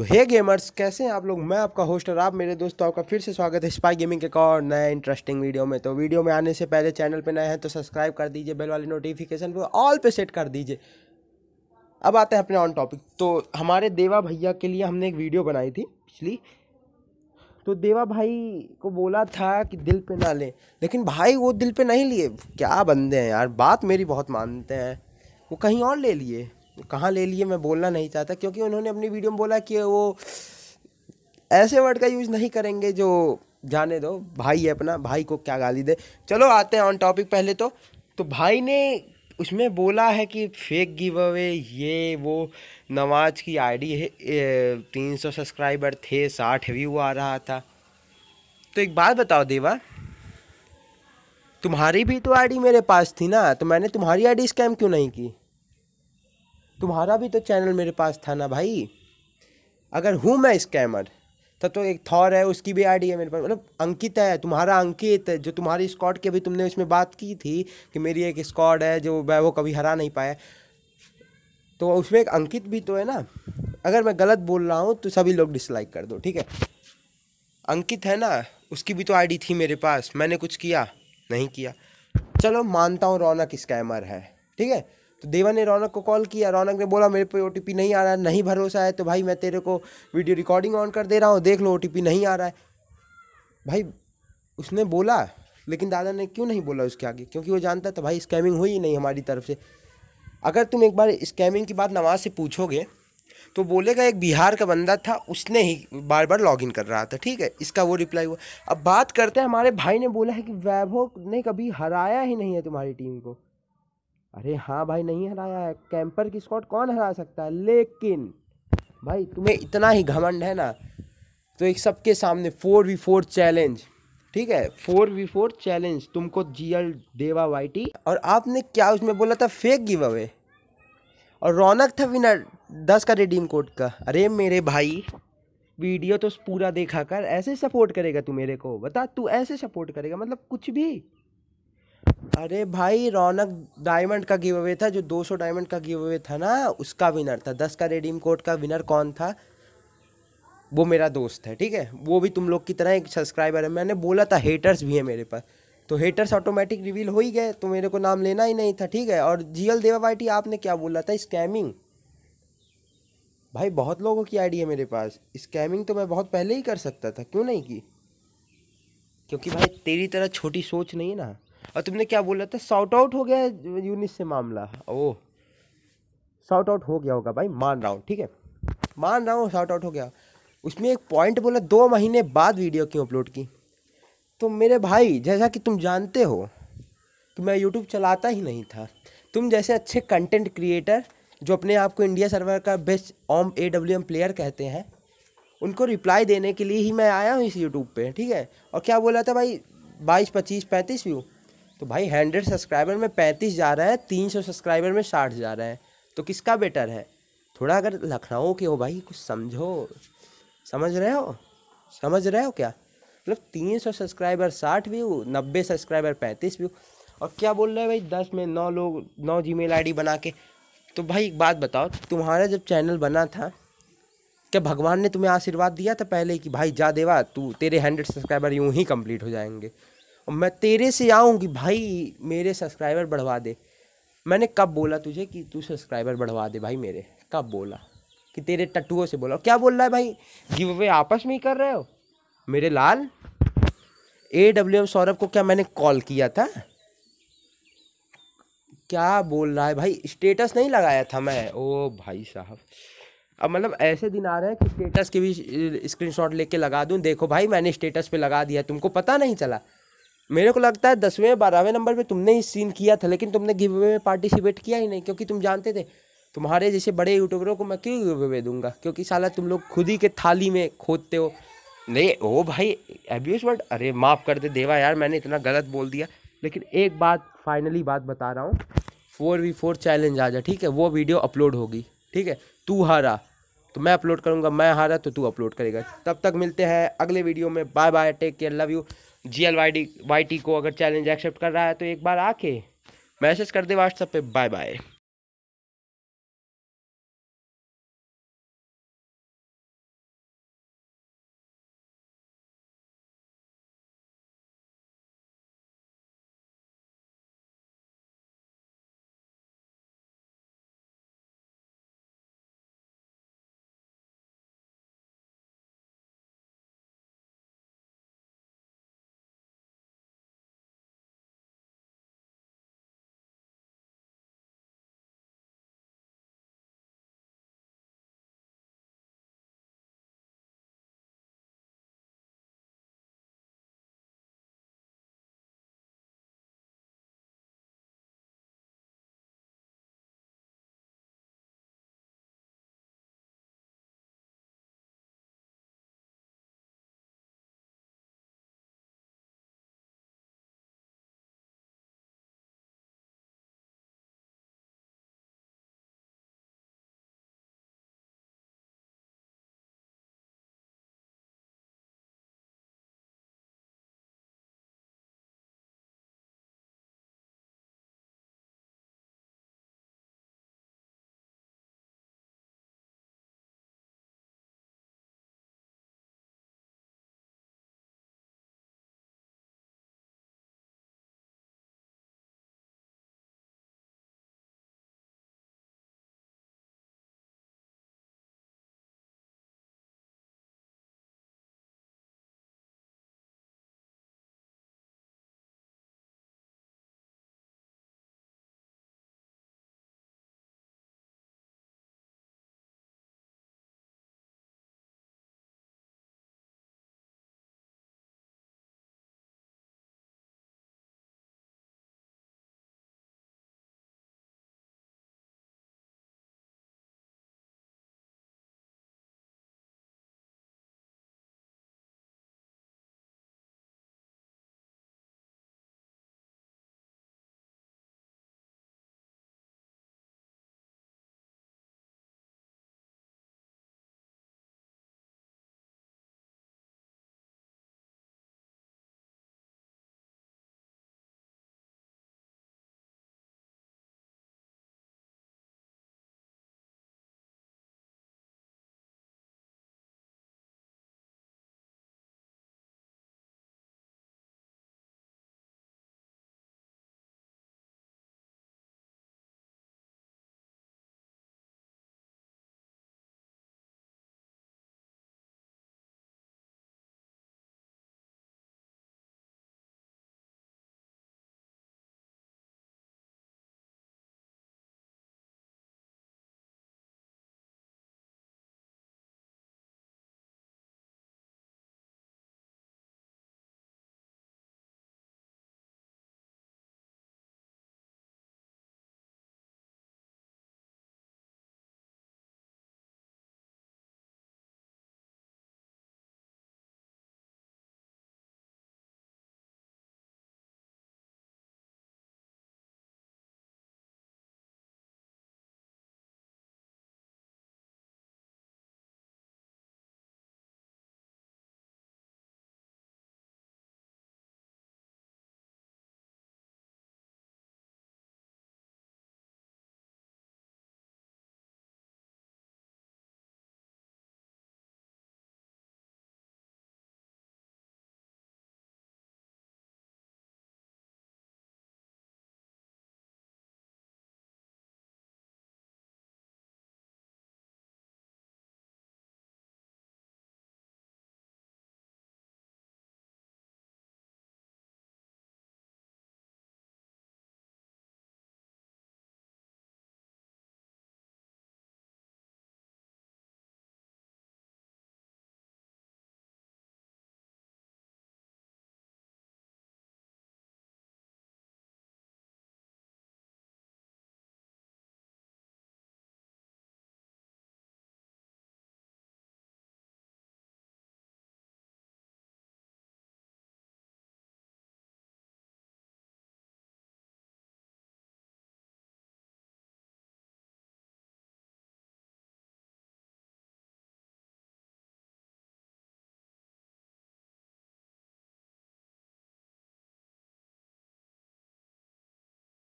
तो हे गेमर्स कैसे हैं आप लोग मैं आपका होस्ट और आप मेरे दोस्तों आपका फिर से स्वागत है स्पाई गेमिंग के एक और नए इंटरेस्टिंग वीडियो में तो वीडियो में आने से पहले चैनल पे नए हैं तो सब्सक्राइब कर दीजिए बेल वाली नोटिफिकेशन पे ऑल पे सेट कर दीजिए अब आते हैं अपने ऑन टॉपिक तो हमारे देवा भैया के लिए हमने एक वीडियो बनाई थी पिछली तो देवा भाई को बोला था कि दिल पर ना लें लेकिन भाई वो दिल पर नहीं लिए क्या बंदे हैं यार बात मेरी बहुत मानते हैं वो कहीं और ले लिए कहाँ ले लिए मैं बोलना नहीं चाहता क्योंकि उन्होंने अपनी वीडियो में बोला कि वो ऐसे वर्ड का यूज़ नहीं करेंगे जो जाने दो भाई है अपना भाई को क्या गाली दे चलो आते हैं ऑन टॉपिक पहले तो तो भाई ने उसमें बोला है कि फेक गिव अवे ये वो नमाज की आईडी है तीन सौ सब्सक्राइबर थे साठ व्यू आ रहा था तो एक बात बताओ देवा तुम्हारी भी तो आईडी मेरे पास थी ना तो मैंने तुम्हारी आईडी स्कैम क्यों नहीं की तुम्हारा भी तो चैनल मेरे पास था ना भाई अगर हूँ मैं स्कैमर तो तो एक थॉर है उसकी भी आईडी है मेरे पास मतलब अंकित है तुम्हारा अंकित है, जो तुम्हारी स्कॉड की अभी तुमने उसमें बात की थी कि मेरी एक स्कॉड है जो मैं वो कभी हरा नहीं पाया तो उसमें एक अंकित भी तो है ना अगर मैं गलत बोल रहा हूँ तो सभी लोग डिसलाइक कर दो ठीक है अंकित है ना उसकी भी तो आईडी थी मेरे पास मैंने कुछ किया नहीं किया चलो मानता हूँ रौनक स्कैमर है ठीक है तो देवा ने रौनक को कॉल किया रौनक ने बोला मेरे पे ओ नहीं आ रहा है नहीं भरोसा है तो भाई मैं तेरे को वीडियो रिकॉर्डिंग ऑन कर दे रहा हूँ देख लो ओ नहीं आ रहा है भाई उसने बोला लेकिन दादा ने क्यों नहीं बोला उसके आगे क्योंकि वो जानता था भाई स्कैमिंग हुई ही नहीं हमारी तरफ से अगर तुम एक बार स्कैमिंग की बात नवाज से पूछोगे तो बोलेगा एक बिहार का बंदा था उसने ही बार बार लॉगिन कर रहा था ठीक है इसका वो रिप्लाई हुआ अब बात करते हैं हमारे भाई ने बोला है कि वैभव ने कभी हराया ही नहीं है तुम्हारी टीम को अरे हाँ भाई नहीं हराया है कैंपर की स्कॉट कौन हरा सकता है लेकिन भाई तुम्हें इतना ही घमंड है ना तो एक सबके सामने फोर वी फोर चैलेंज ठीक है फोर वी फोर चैलेंज तुमको जी एल देवा वाई और आपने क्या उसमें बोला था फेक गिव अवे और रौनक था विनर दस का रिडीम कोड का अरे मेरे भाई वीडियो तो पूरा देखा कर ऐसे सपोर्ट करेगा तू मेरे को बता तू ऐसे सपोर्ट करेगा मतलब कुछ भी अरे भाई रौनक डायमंड का गिव अवे था जो 200 डायमंड का गिव अवे था ना उसका विनर था दस का रेडीम कोड का विनर कौन था वो मेरा दोस्त है ठीक है वो भी तुम लोग की तरह एक सब्सक्राइबर है मैंने बोला था हेटर्स भी है मेरे पास तो हेटर्स ऑटोमेटिक रिवील हो ही गए तो मेरे को नाम लेना ही नहीं था ठीक है और जी एल देवा बाइटी आपने क्या बोला था स्कैमिंग भाई बहुत लोगों की आईडी है मेरे पास स्कैमिंग तो मैं बहुत पहले ही कर सकता था क्यों नहीं की क्योंकि भाई तेरी तरह छोटी सोच नहीं है ना और तुमने क्या बोला था सॉर्ट आउट हो गया यूनिस से मामला ओह शॉर्ट आउट हो गया होगा भाई मान रहा हूँ ठीक है मान रहा हूँ शॉर्ट आउट हो गया उसमें एक पॉइंट बोला दो महीने बाद वीडियो क्यों अपलोड की तो मेरे भाई जैसा कि तुम जानते हो कि तो मैं यूट्यूब चलाता ही नहीं था तुम जैसे अच्छे कंटेंट क्रिएटर जो अपने आप को इंडिया सर्वर का बेस्ट ऑम ए डब्ल्यू एम प्लेयर कहते हैं उनको रिप्लाई देने के लिए ही मैं आया हूँ इस यूट्यूब पे ठीक है और क्या बोला था भाई बाईस पच्चीस पैंतीस व्यू तो भाई हंड्रेड सब्सक्राइबर में पैंतीस जा रहा है तीन सौ सब्सक्राइबर में साठ जा रहा है तो किसका बेटर है थोड़ा अगर लखनऊ के हो भाई कुछ समझो समझ रहे हो समझ रहे हो क्या मतलब तीन सौ सब्सक्राइबर साठ व्यू नब्बे सब्सक्राइबर पैंतीस व्यू और क्या बोल रहे हैं भाई दस में नौ लोग नौ जी मेल बना के तो भाई एक बात बताओ तुम्हारा जब चैनल बना था क्या भगवान ने तुम्हें आशीर्वाद दिया था पहले कि भाई जा देवा तू तेरे हंड्रेड सब्सक्राइबर यूं ही कंप्लीट हो जाएंगे और मैं तेरे से आऊँगी भाई मेरे सब्सक्राइबर बढ़वा दे मैंने कब बोला तुझे कि तू सब्सक्राइबर बढ़वा दे भाई मेरे कब बोला कि तेरे टटुओं से बोला क्या बोल रहा है भाई गिव अवे आपस में ही कर रहे हो मेरे लाल ए डब्ल्यू एम सौरभ को क्या मैंने कॉल किया था क्या बोल रहा है भाई स्टेटस नहीं लगाया था मैं ओ भाई साहब अब मतलब ऐसे दिन आ रहे हैं कि स्टेटस के भी स्क्रीनशॉट लेके लगा दूं देखो भाई मैंने स्टेटस पे लगा दिया तुमको पता नहीं चला मेरे को लगता है दसवें बारहवें नंबर पे तुमने ही सीन किया था लेकिन तुमने गिव अवे में पार्टिसिपेट किया ही नहीं क्योंकि तुम जानते थे तुम्हारे जैसे बड़े यूट्यूबरों को मैं क्यों गिव अवे दूंगा क्योंकि साला तुम लोग खुद ही के थाली में खोदते हो नहीं ओ भाई एब्यूज वर्ड अरे माफ़ कर दे देवा यार मैंने इतना गलत बोल दिया लेकिन एक बात फाइनली बात बता रहा हूँ फोर वी फोर चैलेंज आ जा ठीक है वो वीडियो अपलोड होगी ठीक है तू हारा तो मैं अपलोड करूँगा मैं हारा तो तू अपलोड करेगा तब तक मिलते हैं अगले वीडियो में bye bye take care love you G L Y D Y T को अगर चैलेंज एक्सेप्ट कर रहा है तो एक बार आके मैसेज कर दे व्हाट्सएप पे बाय बाय